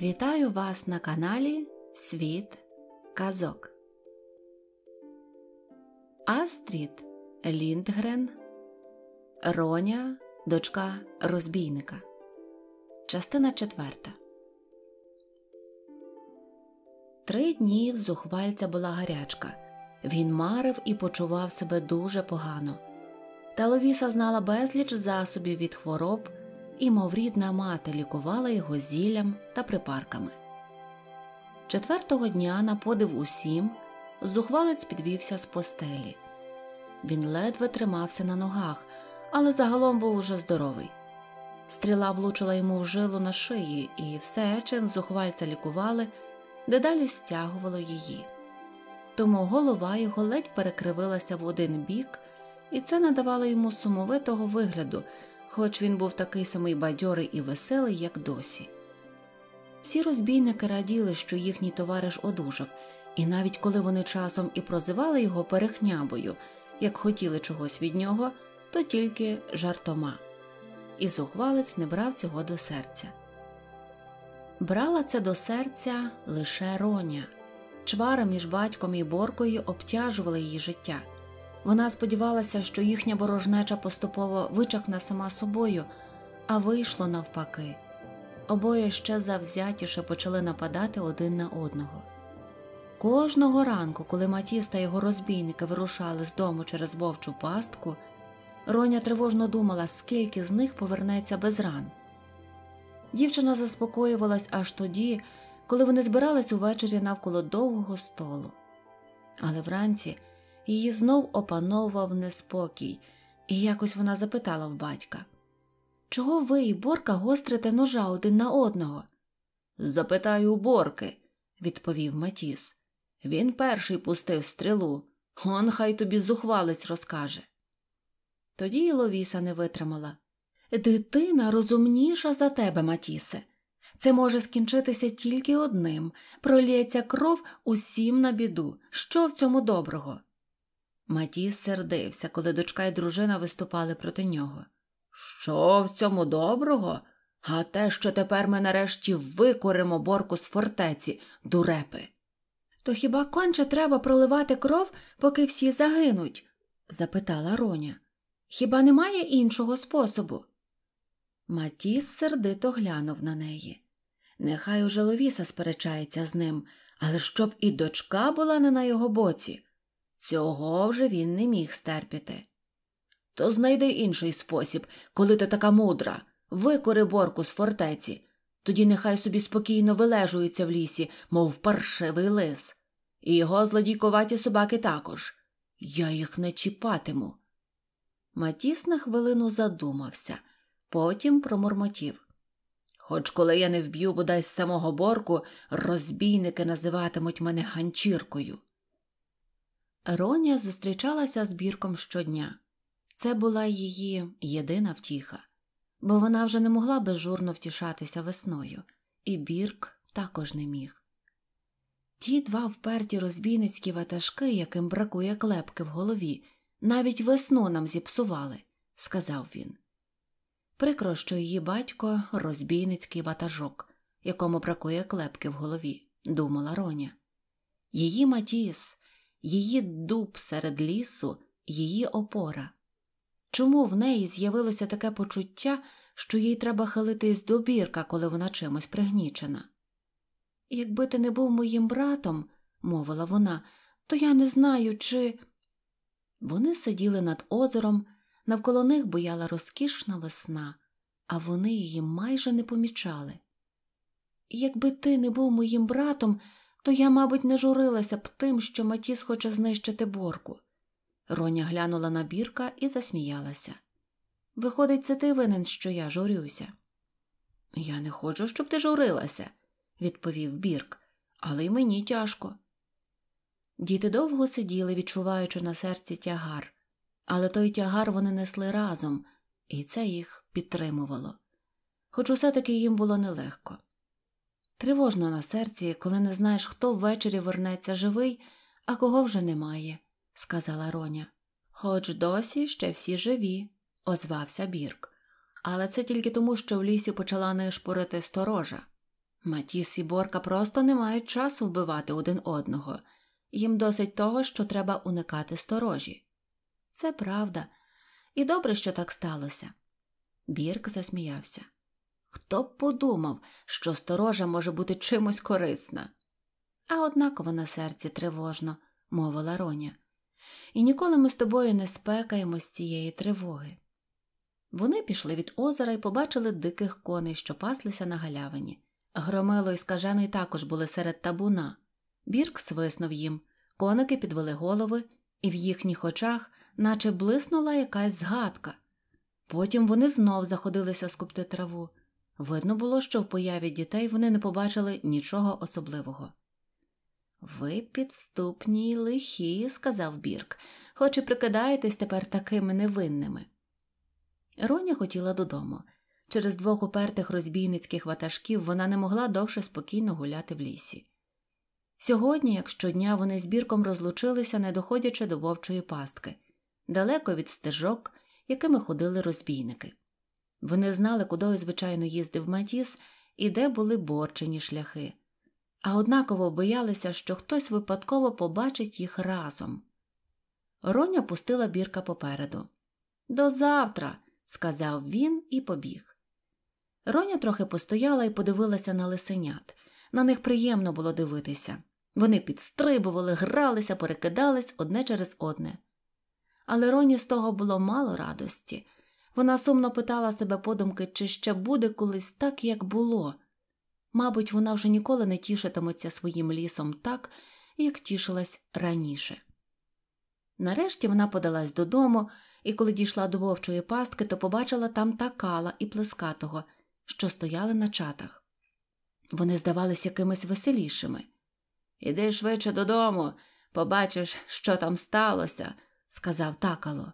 Вітаю вас на каналі Світ Казок. Астріт Ліндгрен Роня, дочка розбійника. Частина четверта. Три дні в зухвальця була гарячка. Він марив і почував себе дуже погано. Та Ловіса знала безліч засобів від хвороб і, мов рідна мати, лікувала його зіллям та припарками. Четвертого дня на подив усім, зухвалець підвівся з постелі. Він ледве тримався на ногах, але загалом був уже здоровий. Стріла влучила йому в жилу на шиї, і все, чим зухвальця лікували, дедалі стягувало її. Тому голова його ледь перекривилася в один бік, і це надавало йому сумовитого вигляду, хоч він був такий самий бадьорий і веселий, як досі. Всі розбійники раділи, що їхній товариш одужав, і навіть коли вони часом і прозивали його перехнябою, як хотіли чогось від нього, то тільки жартома. І зухвалець не брав цього до серця. Брала це до серця лише роня. Чвара між батьком і боркою обтяжувала її життя. Вона сподівалася, що їхня борожнеча поступово вичахне сама собою, а вийшло навпаки. Обоє ще завзятіше почали нападати один на одного. Кожного ранку, коли Матіс та його розбійники вирушали з дому через вовчу пастку, Роня тривожно думала, скільки з них повернеться без ран. Дівчина заспокоювалась аж тоді, коли вони збирались увечері навколо довгого столу. Але вранці її знов опановував неспокій, і якось вона запитала в батька Чого ви і Борка гострите ножа один на одного? Запитаю у Борки, відповів Матіс. Він перший пустив стрілу, он хай тобі зухвалець розкаже. Тоді і Ловіса не витримала. Дитина розумніша за тебе, Матісе. Це може скінчитися тільки одним Проллється кров усім на біду. Що в цьому доброго? Матіс сердився, коли дочка і дружина виступали проти нього. Що в цьому доброго? А те, що тепер ми нарешті викоримо борку з фортеці, дурепи. То хіба конче треба проливати кров, поки всі загинуть? запитала Роня. Хіба немає іншого способу? Матіс сердито глянув на неї. Нехай уже Ловіса сперечається з ним, але щоб і дочка була не на його боці. Цього вже він не міг стерпіти. То знайди інший спосіб, коли ти така мудра, викори борку з фортеці, тоді нехай собі спокійно вилежується в лісі, мов паршивий лис, і його злодійкуваті собаки також. Я їх не чіпатиму. Матіс на хвилину задумався, потім промормотів. Хоч коли я не вб'ю бодай з самого борку, розбійники називатимуть мене ганчіркою. Роня зустрічалася з бірком щодня. Це була її єдина втіха, бо вона вже не могла безжурно втішатися весною, і бірк також не міг. Ті два вперті розбійницькі ватажки, яким бракує клепки в голові, навіть весну нам зіпсували, сказав він. Прикро, що її батько розбійницький ватажок, якому бракує клепки в голові, думала Роня. Її Матіс її дуб серед лісу, її опора. Чому в неї з'явилося таке почуття, що їй треба хилитись до бірка, коли вона чимось пригнічена? Якби ти не був моїм братом, мовила вона, то я не знаю, чи. Вони сиділи над озером, навколо них бояла розкішна весна, а вони її майже не помічали. Якби ти не був моїм братом, то я, мабуть, не журилася б тим, що Матіс хоче знищити борку. Роня глянула на бірка і засміялася. Виходить, це ти винен, що я журюся. Я не хочу, щоб ти журилася, відповів Бірк, але й мені тяжко. Діти довго сиділи, відчуваючи на серці тягар, але той тягар вони несли разом, і це їх підтримувало. Хоч усе таки їм було нелегко. Тривожно на серці, коли не знаєш, хто ввечері вернеться живий, а кого вже немає, сказала Роня. Хоч досі ще всі живі, озвався Бірк. Але це тільки тому, що в лісі почала нишпорити сторожа. Матіс і Борка просто не мають часу вбивати один одного, їм досить того, що треба уникати сторожі. Це правда, і добре, що так сталося. Бірк засміявся. Хто б подумав, що сторожа може бути чимось корисна? А однаково на серці тривожно, мовила Роня, і ніколи ми з тобою не спекаємо з цієї тривоги. Вони пішли від озера і побачили диких коней, що паслися на галявині. Громило і скажений також були серед табуна. Бірк свиснув їм, коники підвели голови, і в їхніх очах наче блиснула якась згадка. Потім вони знов заходилися скупти траву. Видно було, що в появі дітей вони не побачили нічого особливого. Ви підступні й лихі, сказав Бірк, хоч і прикидаєтесь тепер такими невинними. Роня хотіла додому. Через двох упертих розбійницьких ватажків вона не могла довше спокійно гуляти в лісі. Сьогодні, як щодня, вони з бірком розлучилися, не доходячи до вовчої пастки, далеко від стежок, якими ходили розбійники. Вони знали, куди, звичайно їздив Матіс і де були борчені шляхи, а однаково боялися, що хтось випадково побачить їх разом. Роня пустила бірка попереду. До завтра, сказав він і побіг. Роня трохи постояла і подивилася на лисенят. На них приємно було дивитися. Вони підстрибували, гралися, перекидались одне через одне. Але Роні з того було мало радості. Вона сумно питала себе подумки, чи ще буде колись так, як було. Мабуть, вона вже ніколи не тішитиметься своїм лісом так, як тішилась раніше. Нарешті вона подалась додому, і коли дійшла до вовчої пастки, то побачила там такала і плескатого, що стояли на чатах. Вони здавались якимись веселішими. Іди швидше додому, побачиш, що там сталося, сказав такало.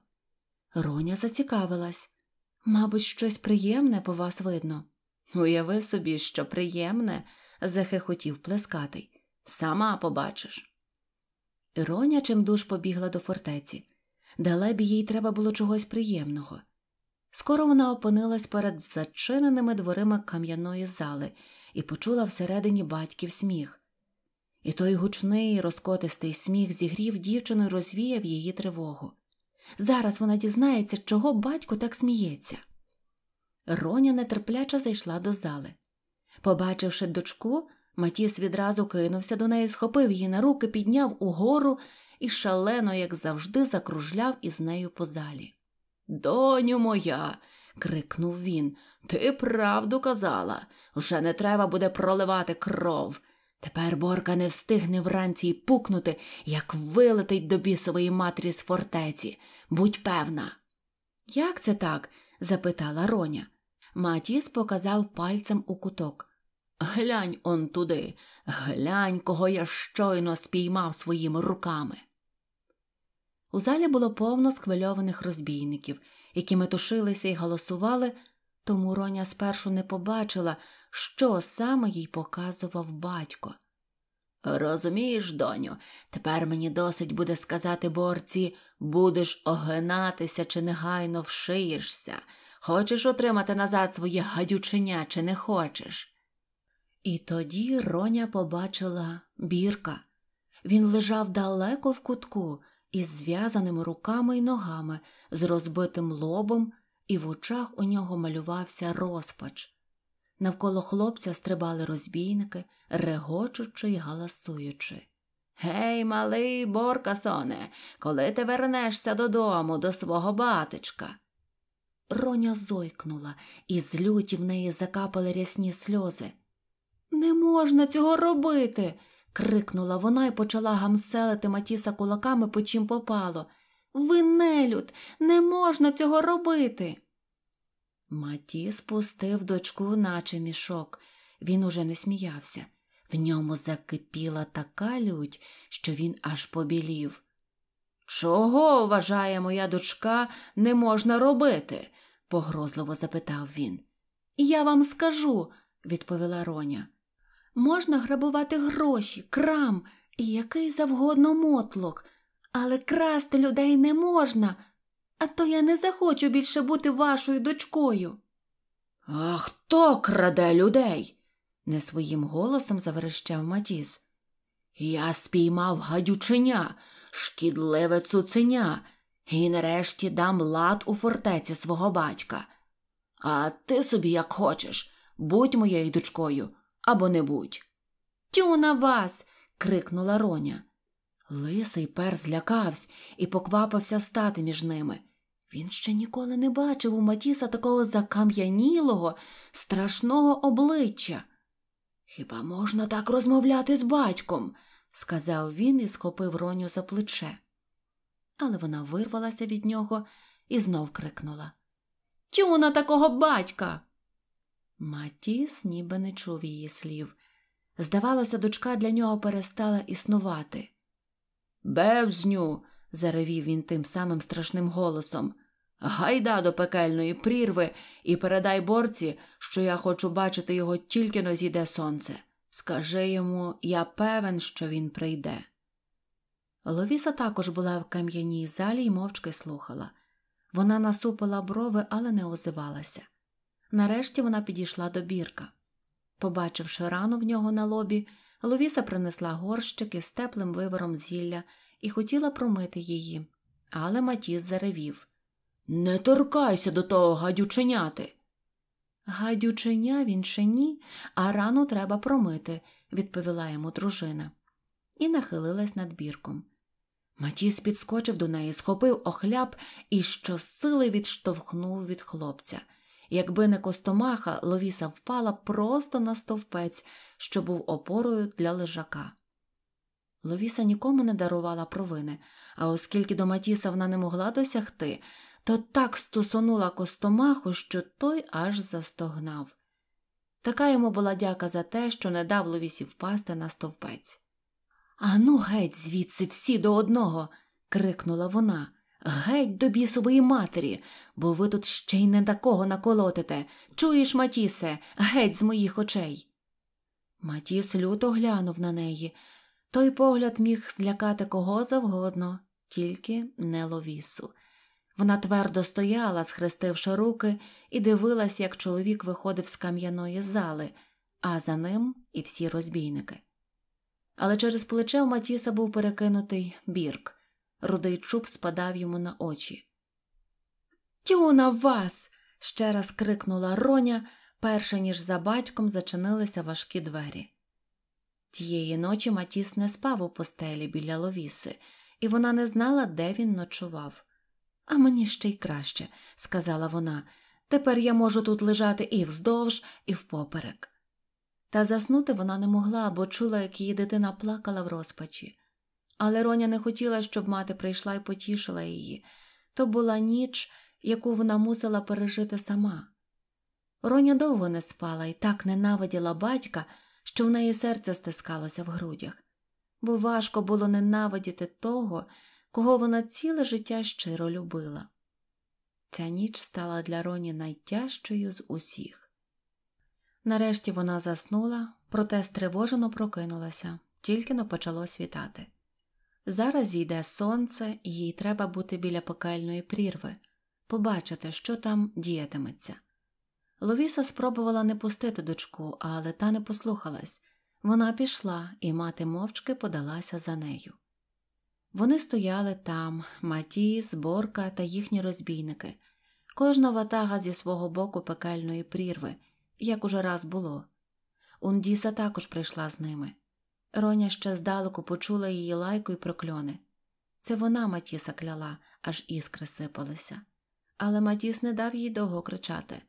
Роня зацікавилась. Мабуть, щось приємне по вас видно. Уяви собі, що приємне, захихотів плескатий. Сама побачиш. Роня чимдуж побігла до фортеці. Далебі їй треба було чогось приємного. Скоро вона опинилась перед зачиненими дворима кам'яної зали і почула всередині батьків сміх. І той гучний, розкотистий сміх зігрів дівчину і розвіяв її тривогу. Зараз вона дізнається, чого батько так сміється. Роня нетерпляче зайшла до зали. Побачивши дочку, Матіс відразу кинувся до неї, схопив її на руки, підняв угору і шалено, як завжди, закружляв із нею по залі. Доню моя. крикнув він. Ти правду казала. Вже не треба буде проливати кров. Тепер Борка не встигне вранці й пукнути, як вилетить до бісової матері з фортеці. Будь певна. Як це так? запитала Роня. Матіс показав пальцем у куток. Глянь он туди, глянь, кого я щойно спіймав своїми руками. У залі було повно схвильованих розбійників, які метушилися й галасували, тому Роня спершу не побачила, що саме їй показував батько. Розумієш, доню, тепер мені досить буде сказати борці, будеш огинатися чи негайно вшиєшся. Хочеш отримати назад своє гадючення, чи не хочеш? І тоді Роня побачила бірка. Він лежав далеко в кутку, із зв'язаними руками і ногами, з розбитим лобом, і в очах у нього малювався розпач. Навколо хлопця стрибали розбійники, регочучи й галасуючи. Гей, малий Боркасоне, коли ти вернешся додому, до свого батечка. Роня зойкнула, і з люті в неї закапали рясні сльози. Не можна цього робити. крикнула вона і почала гамселити Матіса кулаками, по чим попало. Ви нелюд, не можна цього робити. Маті спустив дочку, наче мішок. Він уже не сміявся. В ньому закипіла така лють, що він аж побілів. Чого, вважає моя дочка, не можна робити? погрозливо запитав він. Я вам скажу, відповіла Роня. Можна грабувати гроші, крам і який завгодно мотлок, але красти людей не можна. А то я не захочу більше бути вашою дочкою. А хто краде людей? не своїм голосом заверещав Матіс. Я спіймав гадюченя, шкідливе цуценя, і нарешті дам лад у фортеці свого батька. А ти собі, як хочеш, будь моєю дочкою або не будь. Тю на вас. крикнула Роня. Лисий пер злякавсь і поквапився стати між ними. Він ще ніколи не бачив у Матіса такого закам'янілого, страшного обличчя. Хіба можна так розмовляти з батьком? сказав він і схопив Роню за плече. Але вона вирвалася від нього і знов крикнула Чому на такого батька? Матіс ніби не чув її слів. Здавалося, дочка для нього перестала існувати. Бевзню, заревів він тим самим страшним голосом. Гайда до пекельної прірви і передай борці, що я хочу бачити його тільки но зійде сонце. Скажи йому, я певен, що він прийде. Ловіса також була в кам'яній залі і мовчки слухала. Вона насупила брови, але не озивалася. Нарешті вона підійшла до бірка. Побачивши рану в нього на лобі, Ловіса принесла горщики з теплим вивором зілля і хотіла промити її. Але Матіс заревів Не торкайся до того гадючиняти. Гадюченя він ще ні, а рану треба промити, відповіла йому дружина, і нахилилась над бірком. Матіс підскочив до неї, схопив охляп і щосили відштовхнув від хлопця. Якби не костомаха, Ловіса впала просто на стовпець, що був опорою для лежака. Ловіса нікому не дарувала провини, а оскільки до Матіса вона не могла досягти, то так стосонула костомаху, що той аж застогнав. Така йому була дяка за те, що не дав Ловісі впасти на стовпець. Ану, геть, звідси, всі до одного. крикнула вона. Геть до бісової матері, бо ви тут ще й не такого наколотите. Чуєш, Матісе, геть з моїх очей. Матіс люто глянув на неї, той погляд міг злякати кого завгодно, тільки не ловісу. Вона твердо стояла, схрестивши руки, і дивилась, як чоловік виходив з кам'яної зали, а за ним і всі розбійники. Але через плече в Матіса був перекинутий бірк. Рудий чуб спадав йому на очі. Тюна в вас. ще раз крикнула Роня, перше ніж за батьком зачинилися важкі двері. Тієї ночі Матіс не спав у постелі біля Ловіси, і вона не знала, де він ночував. А мені ще й краще, сказала вона, тепер я можу тут лежати і вздовж, і впоперек. Та заснути вона не могла, бо чула, як її дитина плакала в розпачі. Але Роня не хотіла, щоб мати прийшла і потішила її то була ніч, яку вона мусила пережити сама. Роня довго не спала і так ненавиділа батька що в неї серце стискалося в грудях, бо важко було ненавидіти того, кого вона ціле життя щиро любила. Ця ніч стала для Роні найтяжчою з усіх. Нарешті вона заснула, проте стривожено прокинулася, тільки но почало світати. Зараз йде сонце, і їй треба бути біля пекельної прірви, побачити, що там діятиметься. Ловіса спробувала не пустити дочку, але та не послухалась. Вона пішла, і мати мовчки подалася за нею. Вони стояли там Матіс, Борка та їхні розбійники, кожна ватага зі свого боку пекельної прірви, як уже раз було. Ундіса також прийшла з ними. Роня ще здалеку почула її лайку і прокльони. Це вона Матіса кляла, аж іскри сипалися. Але Матіс не дав їй довго кричати.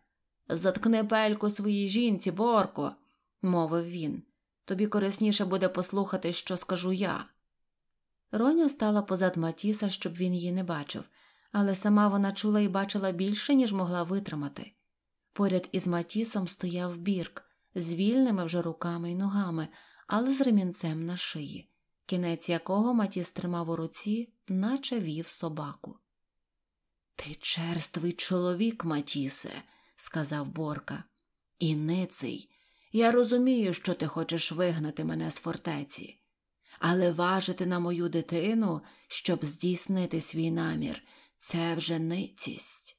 Заткни пельку своїй жінці, Борко, мовив він. Тобі корисніше буде послухати, що скажу я. Роня стала позад Матіса, щоб він її не бачив, але сама вона чула і бачила більше, ніж могла витримати. Поряд із Матісом стояв бірк з вільними вже руками і ногами, але з ремінцем на шиї, кінець якого Матіс тримав у руці, наче вів собаку. Ти черствий чоловік, Матісе сказав Борка. І я розумію, що ти хочеш вигнати мене з фортеці, але важити на мою дитину, щоб здійснити свій намір, це вже ницість.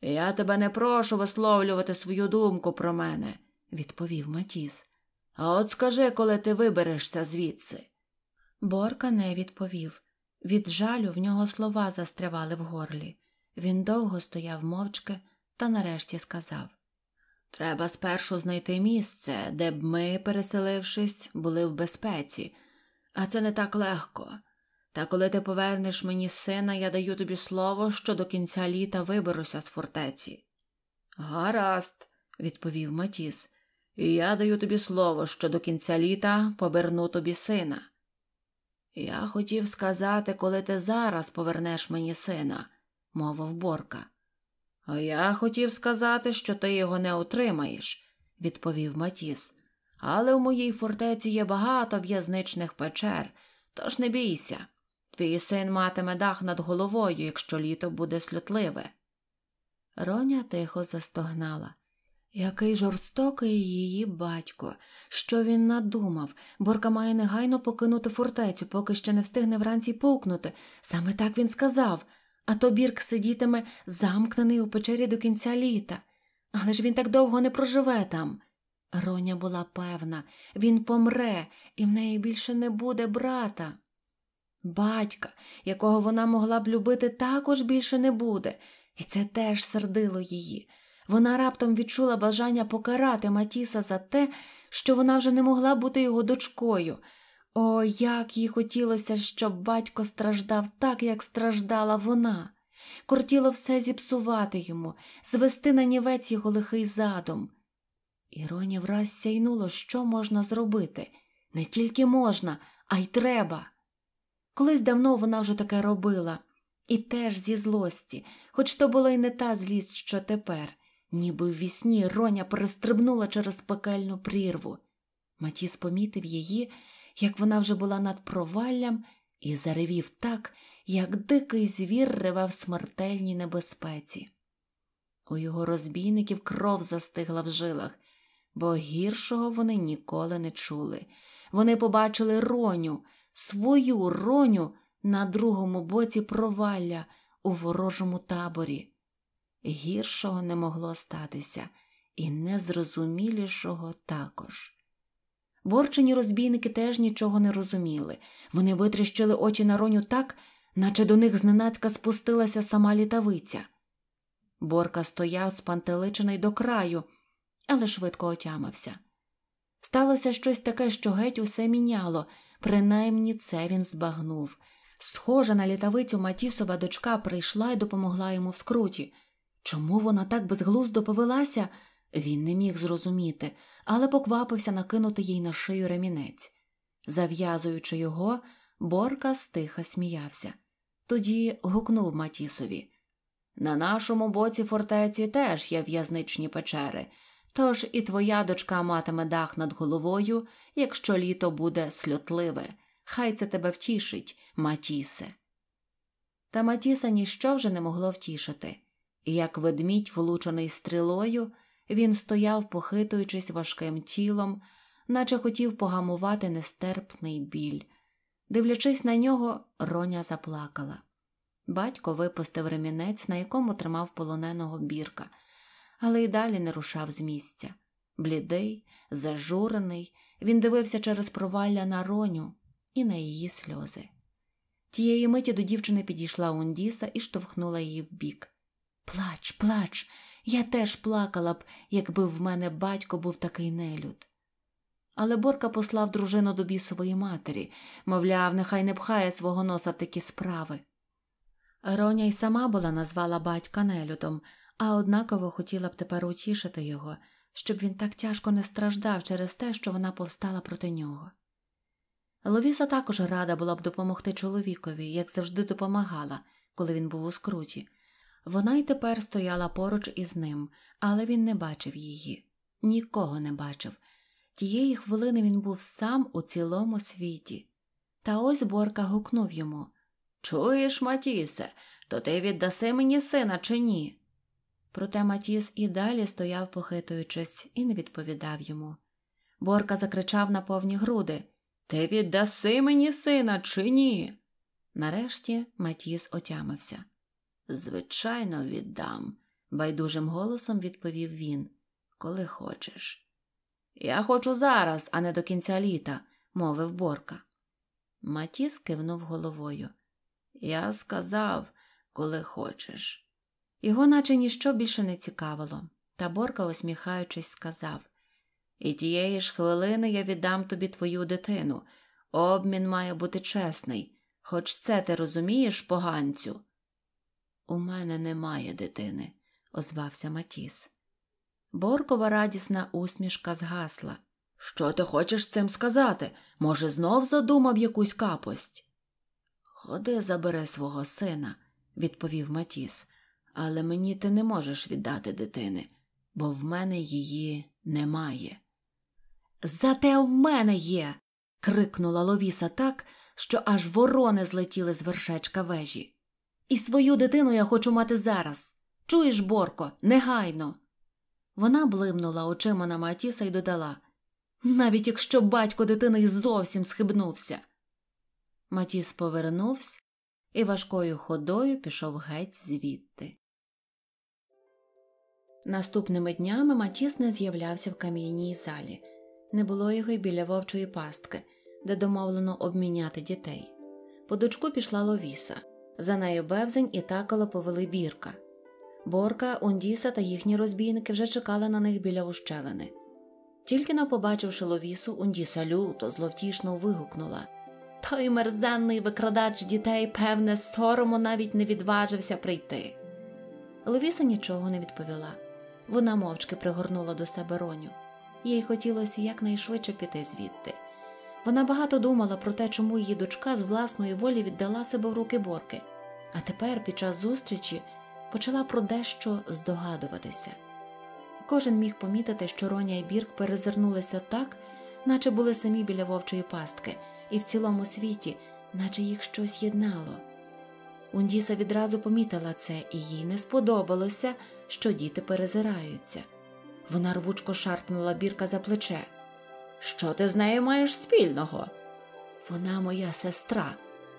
Я тебе не прошу висловлювати свою думку про мене, відповів Матіс. А от скажи, коли ти виберешся звідси. Борка не відповів. Від жалю в нього слова застрявали в горлі. Він довго стояв мовчки та нарешті сказав Треба спершу знайти місце, де б ми, переселившись, були в безпеці, а це не так легко. Та коли ти повернеш мені сина, я даю тобі слово, що до кінця літа виберуся з фортеці. Гаразд, відповів Матіс, і я даю тобі слово, що до кінця літа поверну тобі сина. Я хотів сказати, коли ти зараз повернеш мені сина, мовив Борка. А я хотів сказати, що ти його не отримаєш, відповів Матіс. Але в моїй фортеці є багато в'язничних печер, тож не бійся. Твій син матиме дах над головою, якщо літо буде сльотливе. Роня тихо застогнала. Який жорстокий її батько, що він надумав, борка має негайно покинути фортецю, поки ще не встигне вранці пукнути. Саме так він сказав а то Бірк сидітиме замкнений у печері до кінця літа. Але ж він так довго не проживе там. Роня була певна, він помре, і в неї більше не буде брата. Батька, якого вона могла б любити, також більше не буде, і це теж сердило її. Вона раптом відчула бажання покарати Матіса за те, що вона вже не могла бути його дочкою. О, як їй хотілося, щоб батько страждав так, як страждала вона. Кортіло все зіпсувати йому, звести на нівець його лихий задум. Іроні враз сяйнуло, що можна зробити. Не тільки можна, а й треба. Колись давно вона вже таке робила, і теж зі злості, хоч то була й не та злість, що тепер, ніби в вісні Роня перестрибнула через пекельну прірву. Матіс помітив її як вона вже була над проваллям, і заревів так, як дикий звір ревав смертельній небезпеці. У його розбійників кров застигла в жилах, бо гіршого вони ніколи не чули. Вони побачили роню, свою роню на другому боці провалля у ворожому таборі. Гіршого не могло статися, і незрозумілішого також. Ворчені розбійники теж нічого не розуміли. Вони витріщили очі на роню так, наче до них зненацька спустилася сама літавиця. Борка стояв спантеличений до краю, але швидко отямився. Сталося щось таке, що геть усе міняло, принаймні це він збагнув. Схожа на літавицю Матісова дочка прийшла і допомогла йому в скруті. Чому вона так безглуздо повелася, він не міг зрозуміти, але поквапився накинути їй на шию ремінець. Зав'язуючи його, Борка стиха сміявся. Тоді гукнув Матісові На нашому боці фортеці теж є в'язничні печери, тож і твоя дочка матиме дах над головою, якщо літо буде сльотливе. Хай це тебе втішить, Матісе. Та Матіса ніщо вже не могло втішити, як ведмідь, влучений стрілою, він стояв, похитуючись важким тілом, наче хотів погамувати нестерпний біль. Дивлячись на нього, Роня заплакала. Батько випустив ремінець, на якому тримав полоненого бірка, але й далі не рушав з місця. Блідий, зажурений, він дивився через провалля на роню і на її сльози. Тієї миті до дівчини підійшла Ундіса і штовхнула її вбік. Плач, плач. Я теж плакала б, якби в мене батько був такий нелюд. Але Борка послав дружину до бісової матері, мовляв, нехай не пхає свого носа в такі справи. Роня й сама була назвала батька нелюдом, а однаково хотіла б тепер утішити його, щоб він так тяжко не страждав через те, що вона повстала проти нього. Ловіса також рада була б допомогти чоловікові, як завжди допомагала, коли він був у скруті. Вона й тепер стояла поруч із ним, але він не бачив її, нікого не бачив. Тієї хвилини він був сам у цілому світі. Та ось Борка гукнув йому Чуєш, Матісе, то ти віддаси мені сина чи ні? Проте Матіс і далі стояв, похитуючись, і не відповідав йому. Борка закричав на повні груди Ти віддаси мені сина, чи ні? Нарешті Матіс отямився. Звичайно, віддам, байдужим голосом відповів він, коли хочеш. Я хочу зараз, а не до кінця літа, мовив Борка. Матіс кивнув головою. Я сказав, коли хочеш. Його наче ніщо більше не цікавило, та Борка, усміхаючись, сказав І тієї ж хвилини я віддам тобі твою дитину. Обмін має бути чесний, хоч це ти розумієш, поганцю. У мене немає дитини, озвався Матіс. Боркова радісна усмішка згасла. Що ти хочеш цим сказати? Може, знов задумав якусь капость? Ходи, забери свого сина, відповів Матіс, але мені ти не можеш віддати дитини, бо в мене її немає. Зате в мене є. крикнула Ловіса так, що аж ворони злетіли з вершечка вежі. І свою дитину я хочу мати зараз. Чуєш, Борко, негайно. Вона блимнула очима на Матіса і додала навіть якщо батько дитини зовсім схибнувся. Матіс повернувся і важкою ходою пішов геть звідти. Наступними днями Матіс не з'являвся в кам'яній залі, не було його й біля вовчої пастки, де домовлено обміняти дітей. По дочку пішла Ловіса. За нею бевзень і таколо повели бірка. Борка, Ундіса та їхні розбійники вже чекали на них біля ущелини. Тільки но побачивши ловісу, Ундіса люто, зловтішно вигукнула Той мерзенний викрадач дітей, певне, сорому навіть не відважився прийти. Ловіса нічого не відповіла. Вона мовчки пригорнула до себе роню. Їй хотілося якнайшвидше піти звідти. Вона багато думала про те, чому її дочка з власної волі віддала себе в руки борки, а тепер, під час зустрічі, почала про дещо здогадуватися. Кожен міг помітити, що Роня і Бірк перезирнулися так, наче були самі біля вовчої пастки, і в цілому світі, наче їх щось єднало. Ундіса відразу помітила це, і їй не сподобалося, що діти перезираються. Вона рвучко шарпнула бірка за плече. Що ти з нею маєш спільного? Вона моя сестра,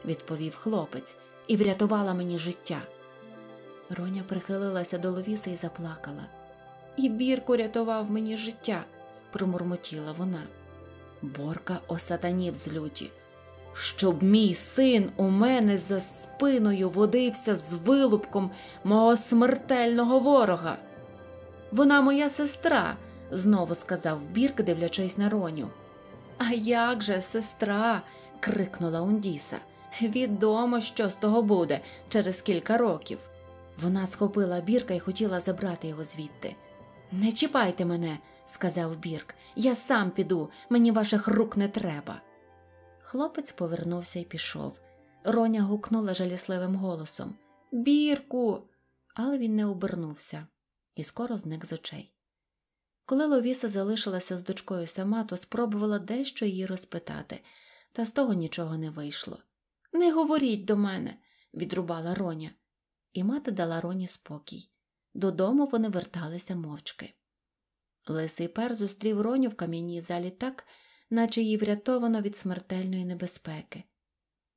відповів хлопець, і врятувала мені життя. Роня прихилилася до Ловіса і заплакала. І Бірку рятував мені життя, промурмотіла вона. Борка осатанів з люті. Щоб мій син у мене за спиною водився з вилупком мого смертельного ворога. Вона моя сестра, знову сказав Бірк, дивлячись на роню. А як же, сестра? крикнула Ундіса. Відомо, що з того буде через кілька років. Вона схопила бірка і хотіла забрати його звідти. Не чіпайте мене, сказав Бірк, я сам піду, мені ваших рук не треба. Хлопець повернувся і пішов. Роня гукнула жалісливим голосом Бірку. Але він не обернувся і скоро зник з очей. Коли Ловіса залишилася з дочкою сама, то спробувала дещо її розпитати, та з того нічого не вийшло. Не говоріть до мене, відрубала Роня, і мати дала Роні спокій. Додому вони верталися мовчки. Лисий пер зустрів Роню в кам'яній залі так, наче її врятовано від смертельної небезпеки.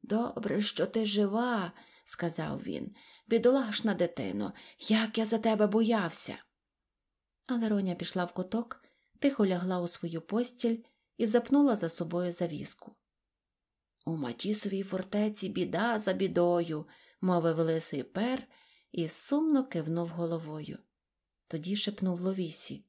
Добре, що ти жива, сказав він, бідолашна дитино, як я за тебе боявся. Але Роня пішла в куток, тихо лягла у свою постіль і запнула за собою завіску. У Матісовій фортеці біда за бідою, мовив лисий пер і сумно кивнув головою. Тоді шепнув Ловісі.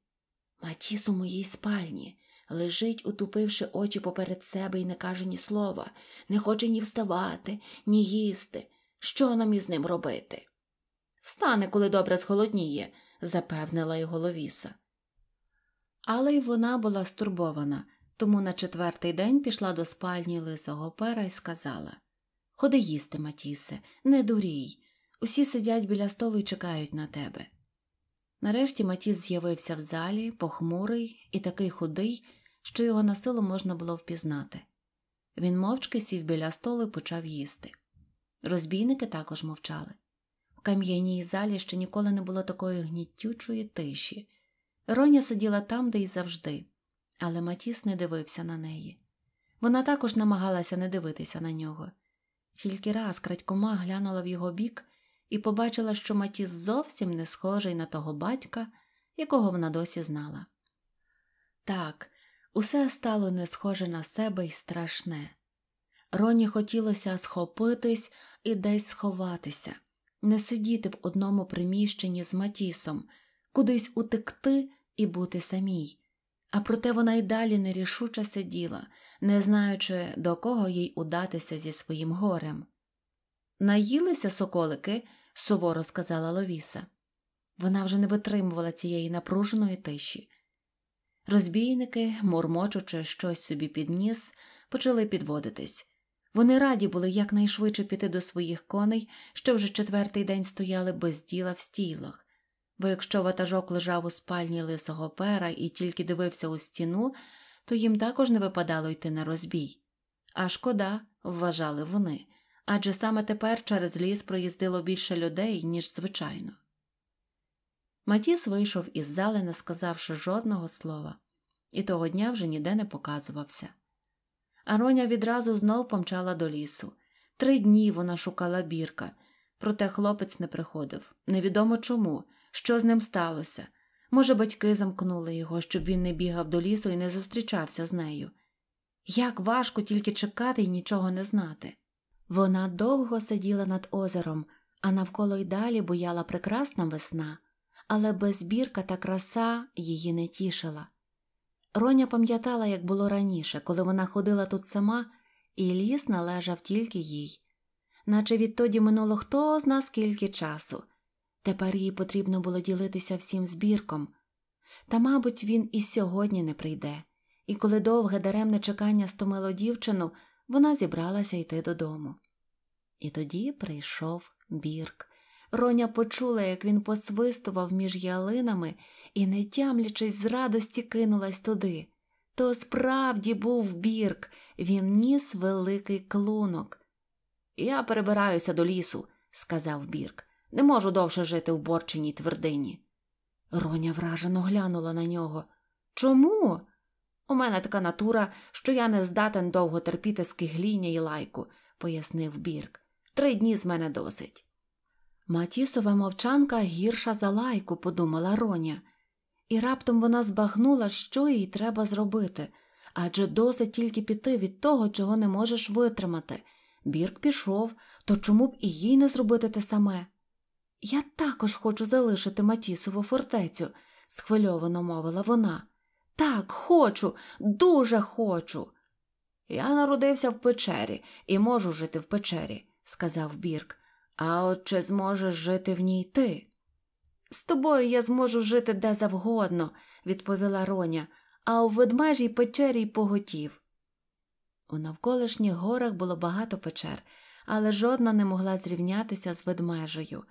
Матіс у моїй спальні. Лежить, утупивши очі поперед себе і не каже ні слова, не хоче ні вставати, ні їсти. Що нам із ним робити? Встане, коли добре зголодніє, запевнила його Ловіса. Але й вона була стурбована, тому на четвертий день пішла до спальні лисого пера і сказала Ходи їсти, Матісе, не дурій. Усі сидять біля столу і чекають на тебе. Нарешті Матіс з'явився в залі, похмурий і такий худий, що його на силу можна було впізнати. Він мовчки сів біля столу і почав їсти. Розбійники також мовчали кам'яній залі ще ніколи не було такої гнітючої тиші. Роня сиділа там, де й завжди, але Матіс не дивився на неї. Вона також намагалася не дивитися на нього. Тільки раз крадькома глянула в його бік і побачила, що Матіс зовсім не схожий на того батька, якого вона досі знала. Так, усе стало не схоже на себе і страшне. Роні хотілося схопитись і десь сховатися не сидіти в одному приміщенні з Матісом, кудись утекти і бути самій. А проте вона й далі нерішуче сиділа, не знаючи, до кого їй удатися зі своїм горем. Наїлися соколики, суворо сказала Ловіса. Вона вже не витримувала цієї напруженої тиші. Розбійники, мурмочучи щось собі підніс, почали підводитись. Вони раді були якнайшвидше піти до своїх коней, що вже четвертий день стояли без діла в стійлах, бо якщо ватажок лежав у спальні лисого пера і тільки дивився у стіну, то їм також не випадало йти на розбій. А шкода, вважали вони, адже саме тепер через ліс проїздило більше людей, ніж звичайно. Матіс вийшов із зали, не сказавши жодного слова, і того дня вже ніде не показувався. Ароня відразу знов помчала до лісу. Три дні вона шукала бірка, проте хлопець не приходив. Невідомо чому, що з ним сталося. Може, батьки замкнули його, щоб він не бігав до лісу і не зустрічався з нею. Як важко тільки чекати і нічого не знати. Вона довго сиділа над озером, а навколо й далі буяла прекрасна весна, але безбірка та краса її не тішила. Роня пам'ятала, як було раніше, коли вона ходила тут сама, і ліс належав тільки їй, наче відтоді минуло хто зна скільки часу. Тепер їй потрібно було ділитися всім збірком, та, мабуть, він і сьогодні не прийде, і коли довге даремне чекання стомило дівчину, вона зібралася йти додому. І тоді прийшов бірк. Роня почула, як він посвистував між ялинами і, не тямлячись з радості, кинулась туди. То справді був бірк, він ніс великий клунок. Я перебираюся до лісу, сказав Бірк. Не можу довше жити в борченій твердині. Роня вражено глянула на нього. Чому? У мене така натура, що я не здатен довго терпіти скигління і лайку, пояснив Бірк. Три дні з мене досить. Матісова мовчанка гірша за лайку, подумала Роня. І раптом вона збагнула, що їй треба зробити, адже досить тільки піти від того, чого не можеш витримати. Бірк пішов, то чому б і їй не зробити те саме? Я також хочу залишити Матісову фортецю, схвильовано мовила вона. Так, хочу, дуже хочу. Я народився в печері і можу жити в печері, сказав Бірк. А от чи зможеш жити в ній ти? З тобою я зможу жити де завгодно, відповіла Роня, а у ведмежій печері й поготів. У навколишніх горах було багато печер, але жодна не могла зрівнятися з ведмежею.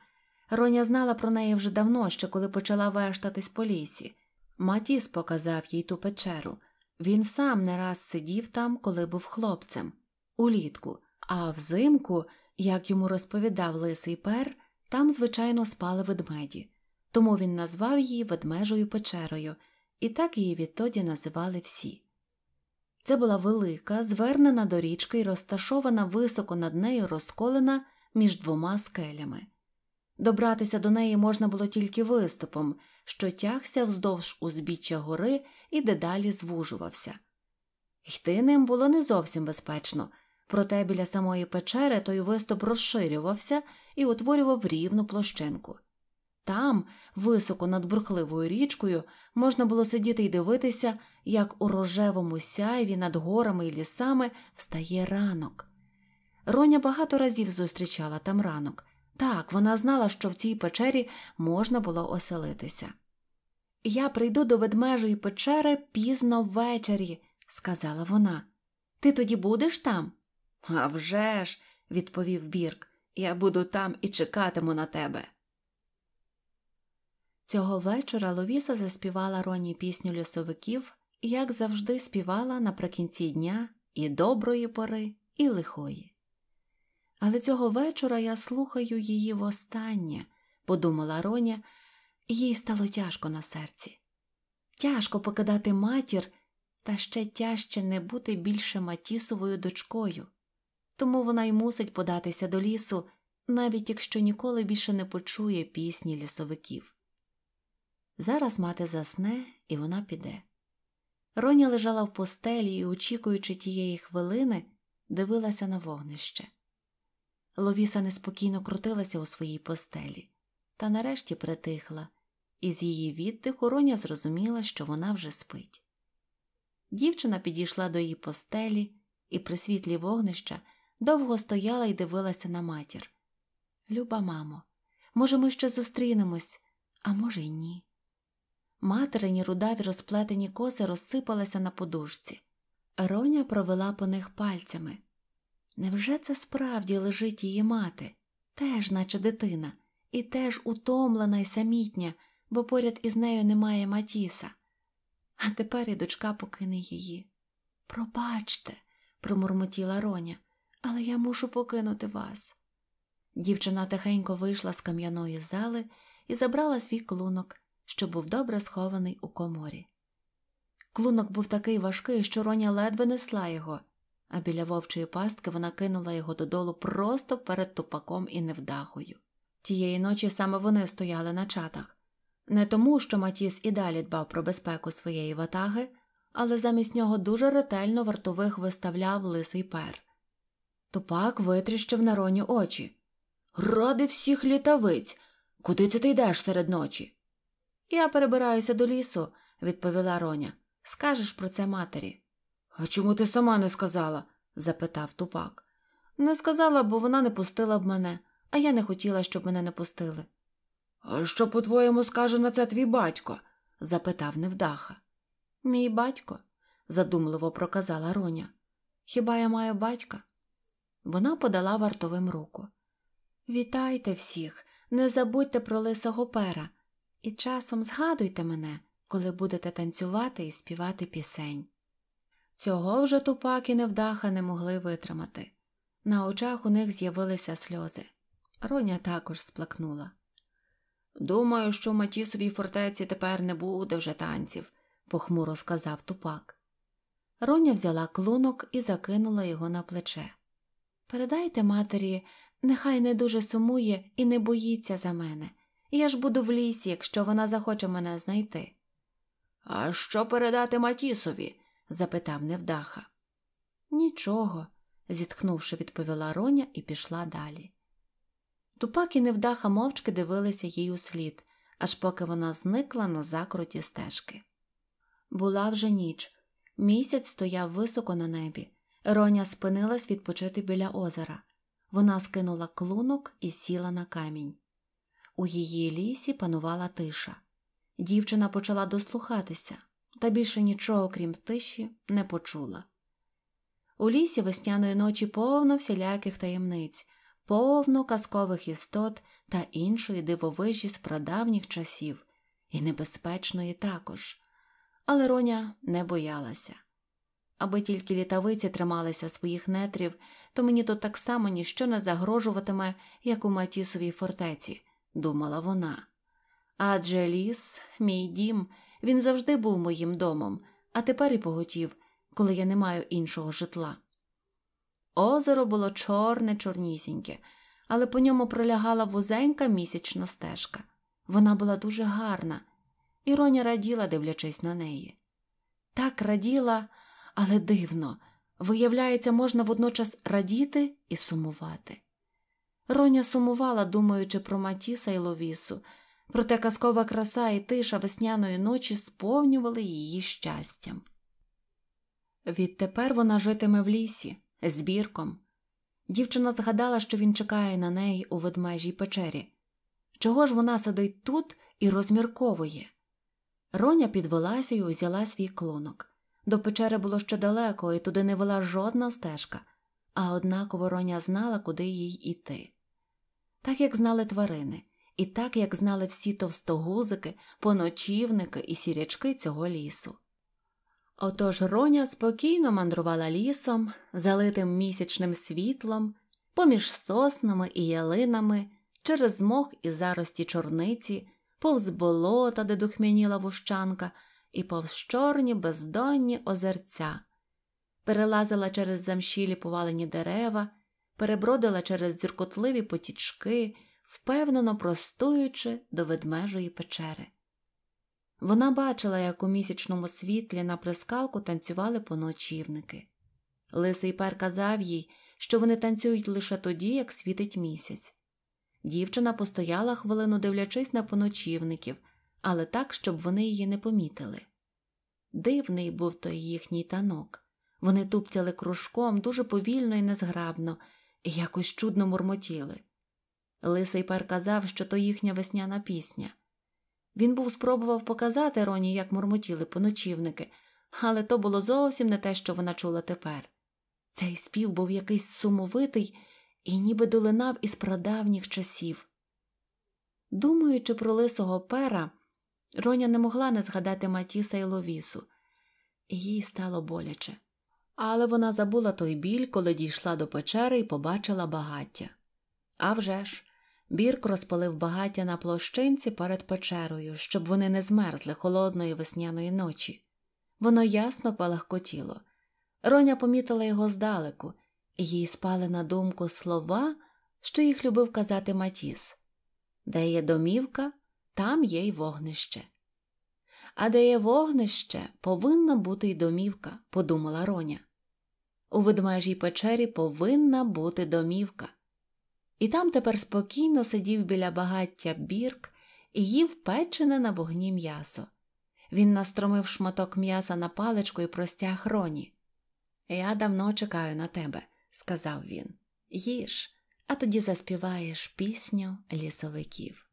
Роня знала про неї вже давно, ще коли почала вештатись по лісі. Матіс показав їй ту печеру. Він сам не раз сидів там, коли був хлопцем, улітку, а взимку, як йому розповідав лисий пер, там, звичайно, спали ведмеді тому він назвав її ведмежою печерою, і так її відтоді називали всі. Це була велика, звернена до річки і розташована високо над нею розколена між двома скелями. Добратися до неї можна було тільки виступом, що тягся вздовж узбіччя гори і дедалі звужувався. Йти ним було не зовсім безпечно, проте біля самої печери той виступ розширювався і утворював рівну площинку. Там, високо над бурхливою річкою, можна було сидіти і дивитися, як у рожевому сяйві над горами і лісами встає ранок. Роня багато разів зустрічала там ранок. Так, вона знала, що в цій печері можна було оселитися. Я прийду до ведмежої печери пізно ввечері, сказала вона. Ти тоді будеш там? «А вже ж», – відповів Бірк. Я буду там і чекатиму на тебе. Цього вечора Ловіса заспівала Роні пісню лісовиків і, як завжди, співала наприкінці дня і доброї пори, і лихої. Але цього вечора я слухаю її востаннє, подумала Роня, їй стало тяжко на серці. Тяжко покидати матір, та ще тяжче не бути більше матісовою дочкою, тому вона й мусить податися до лісу, навіть якщо ніколи більше не почує пісні лісовиків. Зараз мати засне, і вона піде. Роня лежала в постелі і, очікуючи тієї хвилини, дивилася на вогнище. Ловіса неспокійно крутилася у своїй постелі, та нарешті притихла, і з її віддиху Роня зрозуміла, що вона вже спить. Дівчина підійшла до її постелі і при світлі вогнища довго стояла і дивилася на матір. Люба, мамо, може, ми ще зустрінемось, а може, й ні. Материні рудаві розплетені коси розсипалися на подушці. Роня провела по них пальцями. Невже це справді лежить її мати, теж, наче дитина, і теж утомлена й самітня, бо поряд із нею немає Матіса. А тепер і дочка покине її. Пробачте, промурмотіла Роня, але я мушу покинути вас. Дівчина тихенько вийшла з кам'яної зали і забрала свій клунок що був добре схований у коморі. Клунок був такий важкий, що Роня ледве несла його, а біля вовчої пастки вона кинула його додолу просто перед тупаком і невдахою. Тієї ночі саме вони стояли на чатах, не тому, що Матіс і далі дбав про безпеку своєї ватаги, але замість нього дуже ретельно вартових виставляв лисий пер. Тупак витріщив на Роню очі. Ради всіх літавиць! Куди це ти йдеш серед ночі? Я перебираюся до лісу, відповіла Роня. Скажеш про це матері. А чому ти сама не сказала? запитав тупак. Не сказала, бо вона не пустила б мене, а я не хотіла, щоб мене не пустили. «А Що, по твоєму, скаже на це твій батько? запитав невдаха. Мій батько, задумливо проказала Роня. Хіба я маю батька? Вона подала вартовим руку. Вітайте всіх, не забудьте про лисого пера і часом згадуйте мене, коли будете танцювати і співати пісень. Цього вже тупак і невдаха не могли витримати. На очах у них з'явилися сльози. Роня також сплакнула. Думаю, що в Матісовій фортеці тепер не буде вже танців, похмуро сказав тупак. Роня взяла клунок і закинула його на плече. Передайте матері, нехай не дуже сумує і не боїться за мене. Я ж буду в лісі, якщо вона захоче мене знайти. А що передати Матісові? запитав невдаха. Нічого, зітхнувши, відповіла Роня і пішла далі. Тупак і невдаха мовчки дивилися їй у слід, аж поки вона зникла на закруті стежки. Була вже ніч. Місяць стояв високо на небі. Роня спинилась відпочити біля озера. Вона скинула клунок і сіла на камінь. У її лісі панувала тиша. Дівчина почала дослухатися, та більше нічого, крім тиші, не почула. У лісі весняної ночі повно всіляких таємниць, повно казкових істот та іншої дивовижі з прадавніх часів, і небезпечної також. Але Роня не боялася. Аби тільки літавиці трималися своїх нетрів, то мені тут так само ніщо не загрожуватиме, як у Матісовій фортеці думала вона. Адже ліс, мій дім, він завжди був моїм домом, а тепер і поготів, коли я не маю іншого житла. Озеро було чорне, чорнісіньке, але по ньому пролягала вузенька місячна стежка. Вона була дуже гарна, і Роня раділа, дивлячись на неї. Так раділа, але дивно, виявляється, можна водночас радіти і сумувати. Роня сумувала, думаючи про Матіса і Ловісу, проте казкова краса і тиша весняної ночі сповнювали її щастям. Відтепер вона житиме в лісі, збірком. Дівчина згадала, що він чекає на неї у ведмежій печері. Чого ж вона сидить тут і розмірковує? Роня підвелася і взяла свій клонок. До печери було ще далеко, і туди не вела жодна стежка, а однаково Роня знала, куди їй іти так як знали тварини, і так як знали всі товстогузики, поночівники і сірячки цього лісу. Отож Роня спокійно мандрувала лісом, залитим місячним світлом, поміж соснами і ялинами, через мох і зарості чорниці, повз болота, де духмяніла вущанка, і повз чорні бездонні озерця, перелазила через замщілі повалені дерева, перебродила через дзюркотливі потічки, впевнено простуючи до ведмежої печери. Вона бачила, як у місячному світлі на прискалку танцювали поночівники. Лисий пер казав їй, що вони танцюють лише тоді, як світить місяць. Дівчина постояла хвилину, дивлячись на поночівників, але так, щоб вони її не помітили. Дивний був той їхній танок. Вони тупцяли кружком дуже повільно і незграбно, якось чудно мурмотіли. Лисий пер казав, що то їхня весняна пісня. Він був спробував показати Роні, як мурмотіли поночівники, але то було зовсім не те, що вона чула тепер. Цей спів був якийсь сумовитий і ніби долинав із прадавніх часів. Думаючи про лисого пера, Роня не могла не згадати Матіса і Ловісу, їй стало боляче але вона забула той біль, коли дійшла до печери і побачила багаття. А вже ж, Бірк розпалив багаття на площинці перед печерою, щоб вони не змерзли холодної весняної ночі. Воно ясно палахкотіло. Роня помітила його здалеку, і їй спали на думку слова, що їх любив казати Матіс де є домівка, там є й вогнище. А де є вогнище, повинна бути й домівка, подумала Роня. У ведмежій печері повинна бути домівка. І там тепер спокійно сидів біля багаття бірк і їв печене на вогні м'ясо. Він настромив шматок м'яса на паличку і простяг роні. Я давно чекаю на тебе, сказав він. Їж, а тоді заспіваєш пісню лісовиків.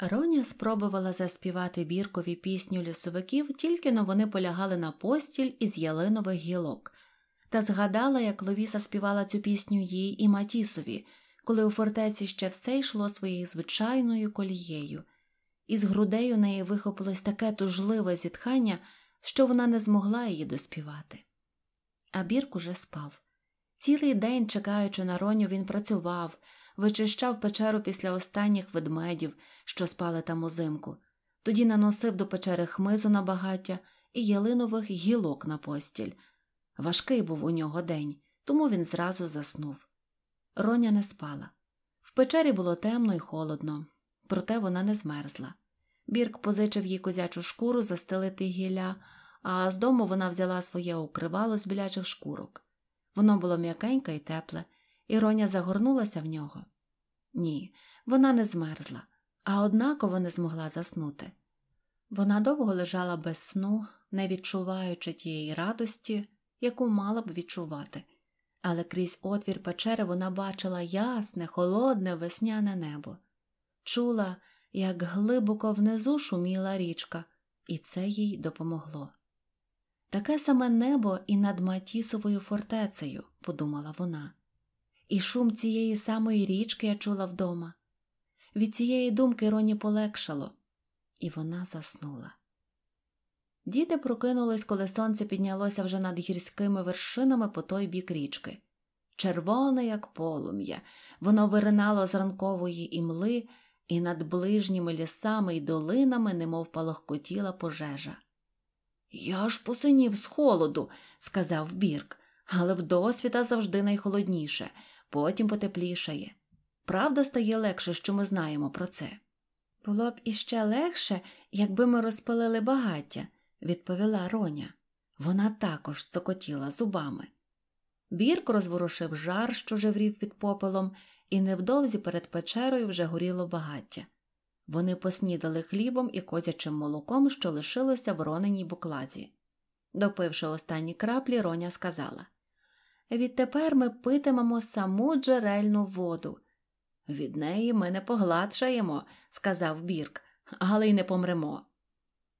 Роня спробувала заспівати біркові пісню лісовиків, тільки но вони полягали на постіль із ялинових гілок, та згадала, як Ловіса співала цю пісню їй і Матісові, коли у фортеці ще все йшло своєю звичайною колією, Із грудей у неї вихопилось таке тужливе зітхання, що вона не змогла її доспівати. А Бірк уже спав. Цілий день, чекаючи на роню, він працював вичищав печеру після останніх ведмедів, що спали там узимку, тоді наносив до печери хмизу на багаття і ялинових гілок на постіль. Важкий був у нього день, тому він зразу заснув. Роня не спала. В печері було темно і холодно, проте вона не змерзла. Бірк позичив їй козячу шкуру застелити гілля, а з дому вона взяла своє укривало з білячих шкурок. Воно було м'якеньке і тепле, Іронія загорнулася в нього? Ні, вона не змерзла, а однаково не змогла заснути. Вона довго лежала без сну, не відчуваючи тієї радості, яку мала б відчувати, але крізь отвір печери вона бачила ясне, холодне, весняне небо, чула, як глибоко внизу шуміла річка, і це їй допомогло. Таке саме небо і над Матісовою фортецею, подумала вона. І шум цієї самої річки я чула вдома. Від цієї думки Роні полегшало, і вона заснула. Діти прокинулись, коли сонце піднялося вже над гірськими вершинами по той бік річки. Червоне, як полум'я, воно виринало з ранкової імли і над ближніми лісами й долинами, немов палахкотіла пожежа. Я ж посинів з холоду, сказав Бірк, але в досвіта завжди найхолодніше потім потеплішає. Правда стає легше, що ми знаємо про це. Було б іще легше, якби ми розпалили багаття, відповіла Роня. Вона також цокотіла зубами. Бірк розворушив жар, що жеврів під попелом, і невдовзі перед печерою вже горіло багаття. Вони поснідали хлібом і козячим молоком, що лишилося в роненій буклазі. Допивши останні краплі, Роня сказала Відтепер ми питимемо саму джерельну воду. Від неї ми не погладшаємо, сказав Бірк, але й не помремо.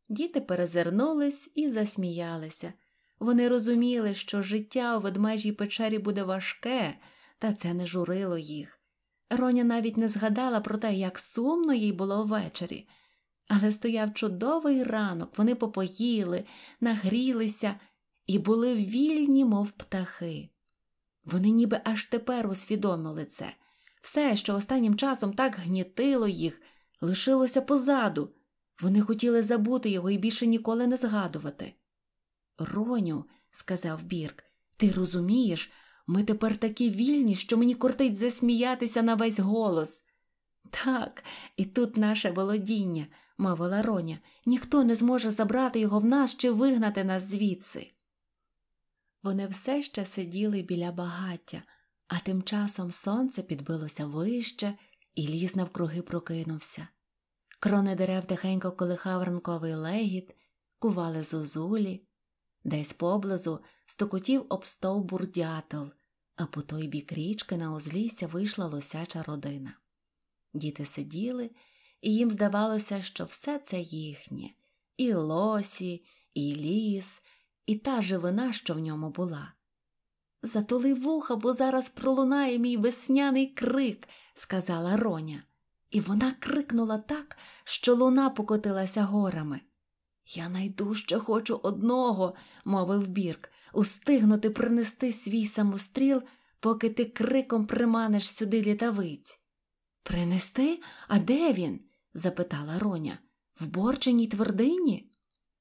Діти перезирнулись і засміялися. Вони розуміли, що життя у ведмежій печері буде важке, та це не журило їх. Роня навіть не згадала про те, як сумно їй було ввечері, але стояв чудовий ранок, вони попоїли, нагрілися і були вільні, мов птахи. Вони ніби аж тепер усвідомили це. Все, що останнім часом так гнітило їх, лишилося позаду. Вони хотіли забути його і більше ніколи не згадувати. Роню, сказав Бірк, ти розумієш, ми тепер такі вільні, що мені кортить засміятися на весь голос. Так, і тут наше володіння, мовила Роня, ніхто не зможе забрати його в нас чи вигнати нас звідси. Вони все ще сиділи біля багаття, а тим часом сонце підбилося вище і ліс навкруги прокинувся. Крони дерев тихенько колихав ранковий легіт, кували зозулі, десь поблизу стукотів об стовбур дятел, а по той бік річки на узлісся вийшла лосяча родина. Діти сиділи, і їм здавалося, що все це їхнє і лосі, і ліс і та живина, що в ньому була. Затули вуха, бо зараз пролунає мій весняний крик, сказала Роня, і вона крикнула так, що луна покотилася горами. Я найдужче хочу одного, мовив Бірк, устигнути принести свій самостріл, поки ти криком приманиш сюди літавиць. Принести? А де він? запитала Роня. В борченій твердині?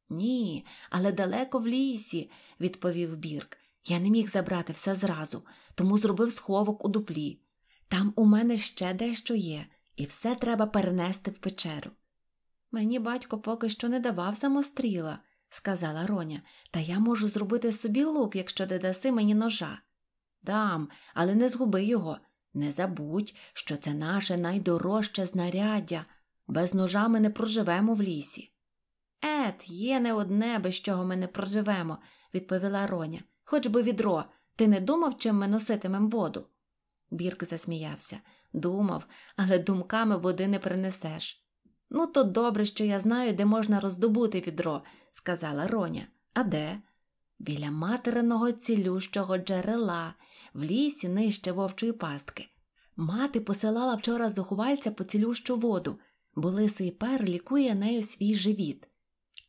Ні, але далеко в лісі, відповів Бірк. Я не міг забрати все зразу, тому зробив сховок у дуплі. Там у мене ще дещо є, і все треба перенести в печеру. Мені батько поки що не давав самостріла, сказала Роня, та я можу зробити собі лук, якщо ти даси мені ножа. Дам, але не згуби його. Не забудь, що це наше найдорожче знаряддя. Без ножа ми не проживемо в лісі. Ет, є не одне, без чого ми не проживемо, відповіла Роня. Хоч би відро. Ти не думав, чим ми носитимемо воду? Бірк засміявся. Думав, але думками води не принесеш. Ну, то добре, що я знаю, де можна роздобути відро, сказала Роня. А де? Біля материного цілющого джерела, в лісі нижче вовчої пастки. Мати посилала вчора з захувальця по цілющу воду, бо лисий пер лікує нею свій живіт.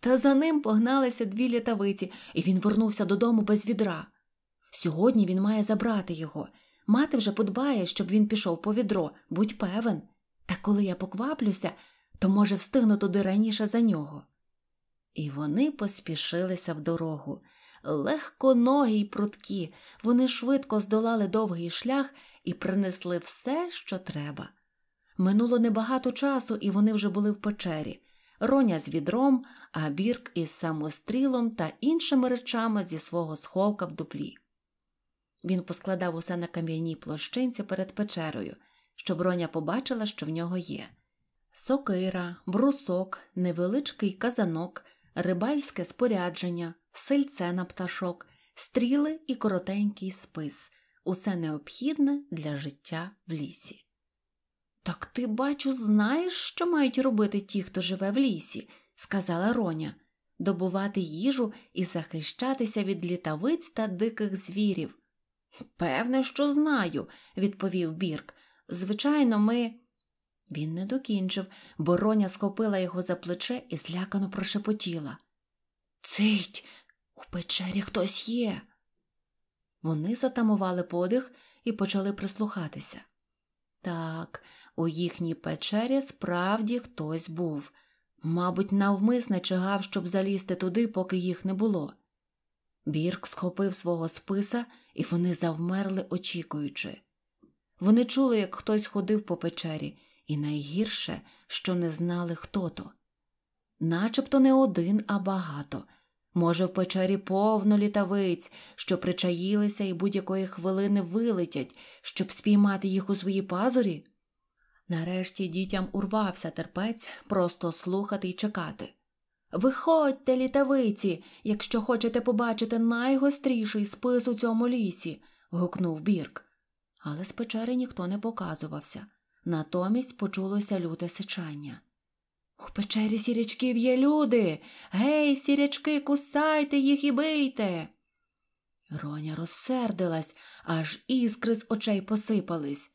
Та за ним погналися дві літавиці, і він вернувся додому без відра. Сьогодні він має забрати його. Мати вже подбає, щоб він пішов по відро, будь певен. Та коли я покваплюся, то, може, встигну туди раніше за нього. І вони поспішилися в дорогу. Легко ноги й пруткі, вони швидко здолали довгий шлях і принесли все, що треба. Минуло небагато часу, і вони вже були в печері. Роня з відром, а бірк із самострілом та іншими речами зі свого сховка в дуплі. Він поскладав усе на кам'яній площинці перед печерою, щоб Роня побачила, що в нього є сокира, брусок, невеличкий казанок, рибальське спорядження, сильце на пташок, стріли і коротенький спис усе необхідне для життя в лісі. Так ти, бачу, знаєш, що мають робити ті, хто живе в лісі, сказала Роня, добувати їжу і захищатися від літавиць та диких звірів. Певне, що знаю, відповів Бірк. Звичайно, ми. Він не докінчив, бо Роня схопила його за плече і злякано прошепотіла. Цить, у печері хтось є. Вони затамували подих і почали прислухатися. Так, у їхній печері справді хтось був, мабуть, навмисне чигав, щоб залізти туди, поки їх не було. Бірк схопив свого списа, і вони завмерли, очікуючи. Вони чули, як хтось ходив по печері, і найгірше, що не знали, хто то. Начебто не один, а багато. Може, в печері повно літавиць, що причаїлися і будь-якої хвилини вилетять, щоб спіймати їх у свої пазурі? Нарешті дітям урвався терпець просто слухати й чекати. Виходьте, літавиці, якщо хочете побачити найгостріший спис у цьому лісі. гукнув Бірк. Але з печери ніхто не показувався. Натомість почулося люте сичання. У печері сірячків є люди. Гей, сірячки, кусайте їх і бийте. Роня розсердилась, аж іскри з очей посипались.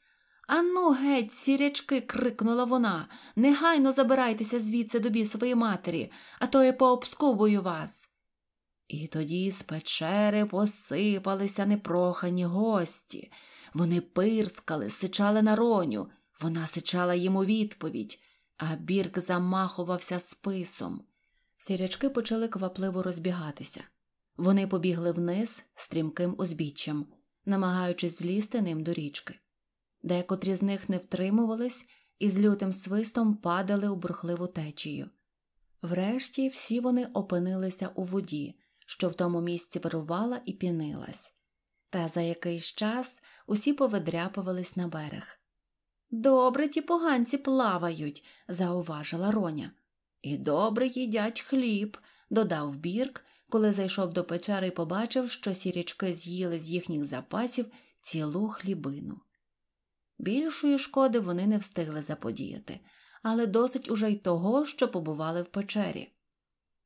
Ану, геть, сірячки, крикнула вона. Негайно забирайтеся звідси до бісової матері, а то я пообскубую вас. І тоді з печери посипалися непрохані гості. Вони пирскали, сичали на роню. Вона сичала їм у відповідь, а Бірк замахувався списом. Сірячки почали квапливо розбігатися. Вони побігли вниз стрімким узбіччям, намагаючись злізти ним до річки. Декотрі з них не втримувались і з лютим свистом падали у бурхливу течію. Врешті всі вони опинилися у воді, що в тому місці вирувала і пінилась, та за якийсь час усі повидряпувались на берег. Добре ті поганці плавають, зауважила Роня. І добре їдять хліб, додав Бірк, коли зайшов до печери і побачив, що сірічки з'їли з їхніх запасів цілу хлібину. Більшої шкоди вони не встигли заподіяти, але досить уже й того, що побували в печері.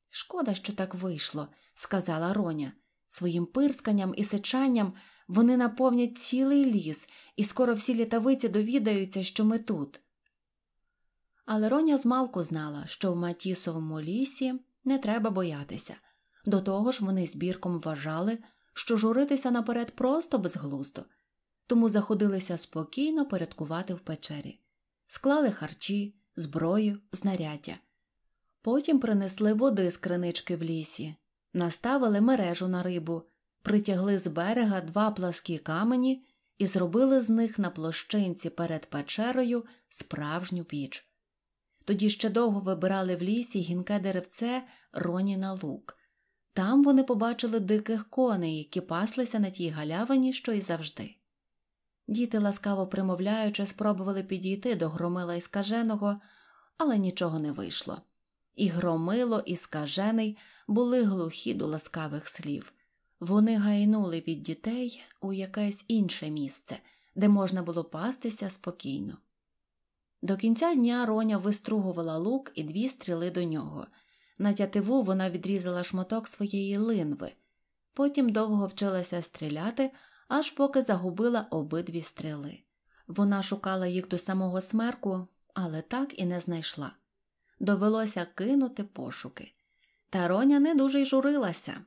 Шкода, що так вийшло, сказала Роня. Своїм пирсканням і сичанням вони наповнять цілий ліс, і скоро всі літавиці довідаються, що ми тут. Але Роня змалку знала, що в Матісовому лісі не треба боятися. До того ж, вони з бірком вважали, що журитися наперед просто безглуздо тому заходилися спокійно порядкувати в печері, склали харчі, зброю, знаряддя. Потім принесли води з кринички в лісі, наставили мережу на рибу, притягли з берега два пласкі камені і зробили з них на площинці перед печерою справжню піч. Тоді ще довго вибирали в лісі гінке деревце Роніна лук. Там вони побачили диких коней, які паслися на тій галявині, що й завжди. Діти, ласкаво примовляючи, спробували підійти до громила і скаженого, але нічого не вийшло. І громило, і скажений були глухі до ласкавих слів. Вони гайнули від дітей у якесь інше місце, де можна було пастися спокійно. До кінця дня Роня вистругувала лук і дві стріли до нього. На тятиву вона відрізала шматок своєї линви, потім довго вчилася стріляти аж поки загубила обидві стріли. Вона шукала їх до самого смерку, але так і не знайшла. Довелося кинути пошуки. Тароня не дуже й журилася.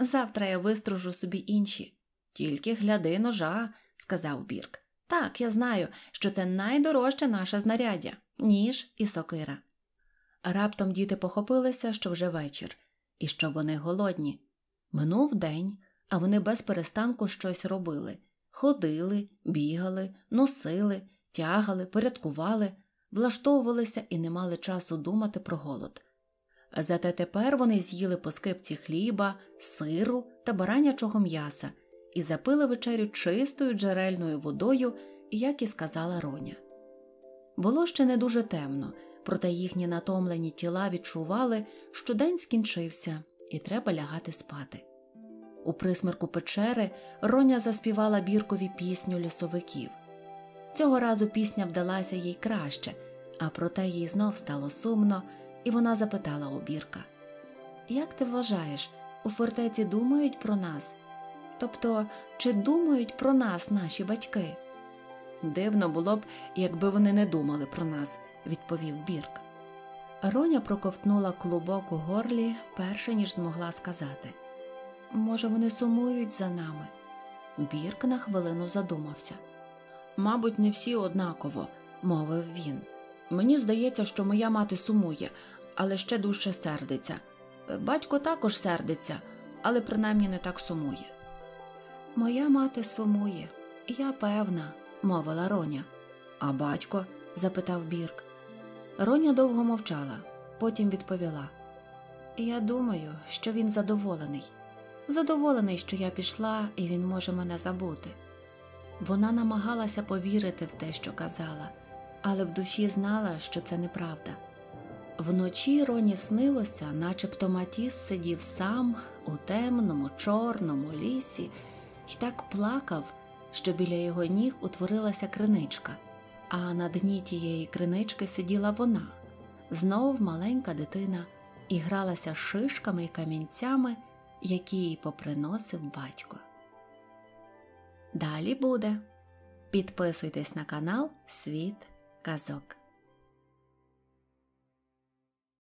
Завтра я вистружу собі інші. Тільки гляди ножа, сказав Бірк. Так, я знаю, що це найдорожче наше знаряддя ніж і сокира. Раптом діти похопилися, що вже вечір, і що вони голодні. Минув день, а вони без перестанку щось робили ходили, бігали, носили, тягали, порядкували, влаштовувалися і не мали часу думати про голод. Зате тепер вони з'їли по скипці хліба, сиру та баранячого м'яса і запили вечерю чистою джерельною водою, як і сказала Роня. Було ще не дуже темно, проте їхні натомлені тіла відчували, що день скінчився і треба лягати спати. У присмерку печери Роня заспівала біркові пісню лісовиків. Цього разу пісня вдалася їй краще, а проте їй знов стало сумно, і вона запитала у бірка Як ти вважаєш, у фортеці думають про нас? Тобто, чи думають про нас наші батьки? Дивно було б, якби вони не думали про нас, відповів Бірк. Роня проковтнула клубок у горлі, перше ніж змогла сказати. Може, вони сумують за нами? Бірк на хвилину задумався. Мабуть, не всі однаково, мовив він. Мені здається, що моя мати сумує, але ще дужче сердиться. Батько також сердиться, але принаймні не так сумує. Моя мати сумує, я певна, мовила Роня. А батько? запитав Бірк. Роня довго мовчала, потім відповіла: Я думаю, що він задоволений задоволений, що я пішла і він може мене забути. Вона намагалася повірити в те, що казала, але в душі знала, що це неправда. Вночі Роні снилося, начебто Матіс сидів сам у темному, чорному лісі і так плакав, що біля його ніг утворилася криничка, а на дні тієї кринички сиділа вона, знов маленька дитина, і гралася шишками і камінцями які їй поприносив батько. Далі буде. Підписуйтесь на канал Світ Казок.